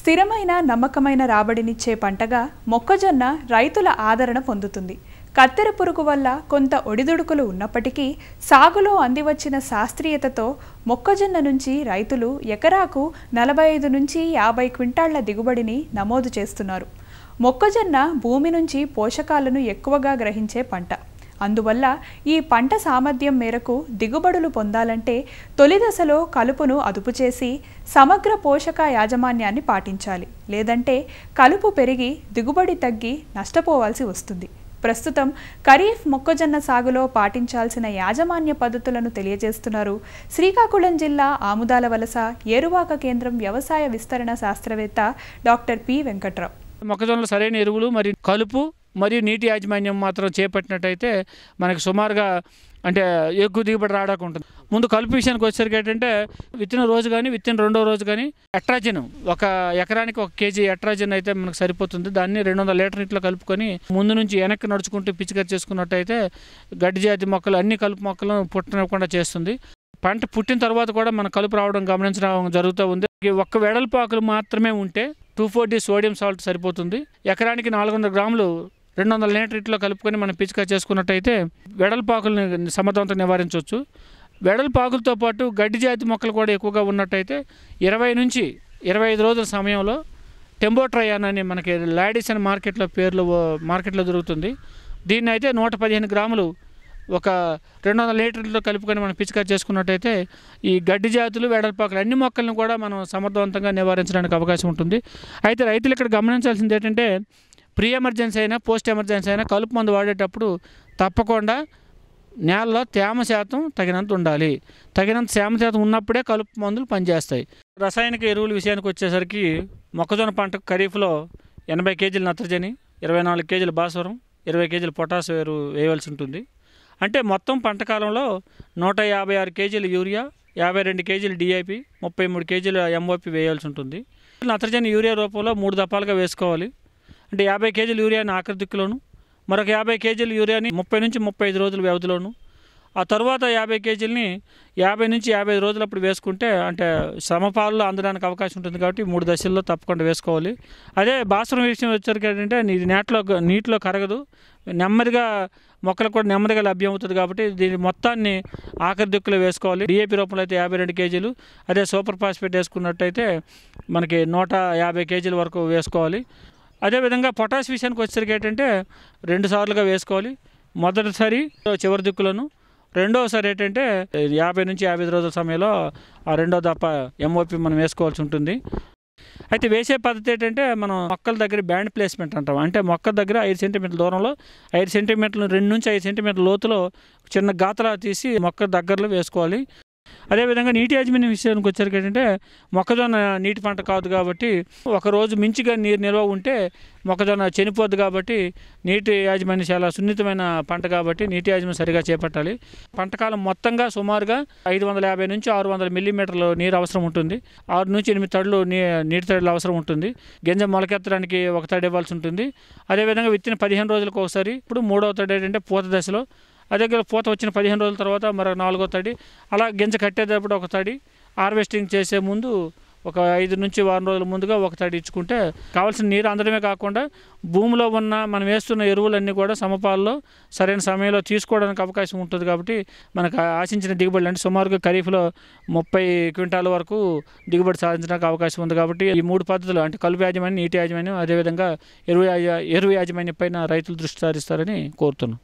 స్థిరమైన నమ్మకమైన రాబడినిచ్చే పంటగా మొక్కజొన్న రైతుల ఆదరణ పొందుతుంది కత్తెర పురుగు వల్ల కొంత ఒడిదుడుకులు ఉన్నప్పటికీ సాగులో అందివచ్చిన శాస్త్రీయతతో మొక్కజొన్న నుంచి రైతులు ఎకరాకు నలభై ఐదు నుంచి యాభై క్వింటాళ్ల దిగుబడిని నమోదు చేస్తున్నారు మొక్కజొన్న భూమి నుంచి పోషకాలను ఎక్కువగా గ్రహించే పంట అందువల్ల ఈ పంట సామర్థ్యం మేరకు దిగుబడులు పొందాలంటే తొలి దశలో కలుపును అదుపు చేసి సమగ్ర పోషక యాజమాన్యాన్ని పాటించాలి లేదంటే కలుపు పెరిగి దిగుబడి తగ్గి నష్టపోవాల్సి వస్తుంది ప్రస్తుతం ఖరీఫ్ మొక్కజొన్న సాగులో పాటించాల్సిన యాజమాన్య పద్ధతులను తెలియజేస్తున్నారు శ్రీకాకుళం జిల్లా ఆముదాల వలస ఏరువాక కేంద్రం వ్యవసాయ విస్తరణ శాస్త్రవేత్త డాక్టర్ పి వెంకట్రావు మొక్కజొన్నలు సరైన ఎరువులు మరియు కలుపు మరియు నీటి యాజమాన్యం మాత్రం చేపట్టినట్టయితే మనకి సుమారుగా అంటే ఎక్కువ దిగుబడి రావడానికి ఉంటుంది ముందు కలుపు విషయానికి వచ్చేసరికి ఏంటంటే విత్తిన రోజు కానీ విత్తిన రెండో రోజు కానీ ఎట్రాజిన్ ఒక ఎకరానికి ఒక కేజీ ఎట్రాజిన్ అయితే మనకు సరిపోతుంది దాన్ని రెండు వందల లీటర్ నీటిలో కలుపుకొని ముందు నుంచి వెనక్కి నడుచుకుంటూ పిచ్చికరి చేసుకున్నట్టయితే గడ్డి జాతి మొక్కలు అన్ని కలుపు మొక్కలను పుట్టనివ్వకుండా చేస్తుంది పంట పుట్టిన తర్వాత కూడా మన కలుపు రావడం గమనించడం జరుగుతూ ఉంది ఒక్క వెడల్పాకులు మాత్రమే ఉంటే టూ ఫోర్టీ సోడియం సాల్ట్ సరిపోతుంది ఎకరానికి నాలుగు వందల గ్రాములు రెండు వందల లీటర్ ఇట్లో కలుపుకొని మనం పిచికా చేసుకున్నట్టయితే వెడల్పాకుల్ని సమర్థవంతం నివారించవచ్చు వెడల్పాకులతో పాటు గడ్డి జాతి మొక్కలు కూడా ఎక్కువగా ఉన్నట్టయితే ఇరవై నుంచి ఇరవై ఐదు రోజుల సమయంలో టెంబోట్రయాన్ అని మనకి లాడీస్ అని మార్కెట్లో పేర్లు మార్కెట్లో దొరుకుతుంది దీన్ని అయితే నూట పదిహేను గ్రాములు ఒక రెండు వందల లీటర్లతో కలుపుకొని మనం పిచికా చేసుకున్నట్టయితే ఈ గడ్డి జాతులు వెడల్పాకులు అన్ని మొక్కలను కూడా మనం సమర్థవంతంగా నివారించడానికి అవకాశం ఉంటుంది అయితే రైతులు ఇక్కడ గమనించాల్సింది ఏంటంటే ప్రీ ఎమర్జెన్సీ అయినా పోస్ట్ ఎమర్జెన్సీ అయినా కలుపు మందు వాడేటప్పుడు తప్పకుండా నేలలో తేమ శాతం తగినంత ఉండాలి తగినంత తేమ శాతం ఉన్నప్పుడే కలుపు మందులు పనిచేస్తాయి రసాయనిక ఎరువుల విషయానికి వచ్చేసరికి మొక్కజొన్న పంటకు ఖరీఫ్లో ఎనభై కేజీలు నత్రజని ఇరవై నాలుగు కేజీలు భాస్వరం ఇరవై కేజీలు పొటాస్ ఎరువు వేయవలసి ఉంటుంది అంటే మొత్తం పంట కాలంలో నూట యాభై ఆరు కేజీలు యూరియా యాభై రెండు కేజీలు డిఐపి ముప్పై మూడు కేజీలు ఎంఓపి వేయాల్సి ఉంటుంది నత్రజని యూరియా రూపంలో మూడు దఫాలుగా వేసుకోవాలి అంటే యాభై కేజీల యూరియాని ఆఖరి దిక్కులోను మరొక యాభై కేజీల యూరియాని ముప్పై నుంచి ముప్పై ఐదు రోజుల వ్యవధిలోను ఆ తర్వాత యాభై కేజీలని యాభై నుంచి యాభై ఐదు రోజులు అప్పుడు వేసుకుంటే అంటే సమపాలలో అందడానికి అవకాశం ఉంటుంది కాబట్టి మూడు దశల్లో తప్పకుండా వేసుకోవాలి అదే బాసురం విషయం వచ్చారు ఏంటంటే ఇది నేటలో నీటిలో కరగదు నెమ్మదిగా మొక్కలకు కూడా నెమ్మదిగా లభ్యం అవుతుంది కాబట్టి దీని మొత్తాన్ని ఆఖరి దిక్కులో వేసుకోవాలి డిఏపి రూపంలో అయితే యాభై రెండు కేజీలు అదే సూపర్ ఫాస్ఫేట్ వేసుకున్నట్టయితే మనకి నూట యాభై కేజీల వరకు వేసుకోవాలి అదేవిధంగా పొటాష్ విషయానికి వచ్చేసరికి ఏంటంటే రెండు సార్లుగా వేసుకోవాలి మొదటిసారి చివరి దిక్కులను రెండోసారి ఏంటంటే యాభై నుంచి యాభై రోజుల సమయంలో ఆ రెండో దప్ప ఎంఓపి మనం వేసుకోవాల్సి ఉంటుంది అయితే వేసే పద్ధతి ఏంటంటే మనం మొక్కల దగ్గర బ్యాండ్ ప్లేస్మెంట్ అంటాం అంటే మొక్క దగ్గర ఐదు సెంటీమీటర్ల దూరంలో ఐదు సెంటీమీటర్లు రెండు నుంచి ఐదు సెంటీమీటర్ల లోతులో చిన్న గాతలా తీసి మొక్క దగ్గరలో వేసుకోవాలి అదేవిధంగా నీటి యాజమాన్యం విషయానికి వచ్చారు ఏంటంటే మొక్కజొన్న నీటి పంట కాదు కాబట్టి ఒకరోజు మించిగా నీరు నిల్వ ఉంటే మొక్కజొన్న చనిపోద్దు కాబట్టి నీటి యాజమాన్యం చాలా సున్నితమైన పంట కాబట్టి నీటి యాజమాన్యం సరిగా చేపట్టాలి పంటకాలం మొత్తంగా సుమారుగా ఐదు వందల యాభై నుంచి ఆరు వందల మిల్లీమీటర్లు నీరు అవసరం ఉంటుంది ఆరు నుంచి ఎనిమిది తడులు నీ నీటి తడులు అవసరం ఉంటుంది గింజ మొలకెత్తడానికి ఒక తడి ఇవ్వాల్సి ఉంటుంది అదేవిధంగా విత్తిన పదిహేను రోజులకు ఒకసారి ఇప్పుడు మూడవ తడి ఏంటంటే పూత దశలో అదే దగ్గర పూత వచ్చిన పదిహేను రోజుల తర్వాత మరొక నాలుగో తడి అలా గింజ కట్టేటప్పుడు ఒక తడి హార్వెస్టింగ్ చేసే ముందు ఒక ఐదు నుంచి వారం రోజుల ముందుగా ఒక తడి ఇచ్చుకుంటే కావాల్సిన నీరు అందడమే కాకుండా భూమిలో ఉన్న మనం వేస్తున్న ఎరువులన్నీ కూడా సమపాల్లో సరైన సమయంలో తీసుకోవడానికి అవకాశం ఉంటుంది కాబట్టి మనకు ఆశించిన దిగుబడి అంటే సుమారుగా ఖరీఫ్లో ముప్పై క్వింటాల వరకు దిగుబడి సాధించడానికి అవకాశం ఉంది కాబట్టి ఈ మూడు పద్ధతులు అంటే కలుపు యాజమాన్యం నీటి యాజమాన్యం అదేవిధంగా ఎరువు యాజ ఎరువు యాజమాన్యం పైన రైతులు దృష్టి సారిస్తారని కోరుతున్నాను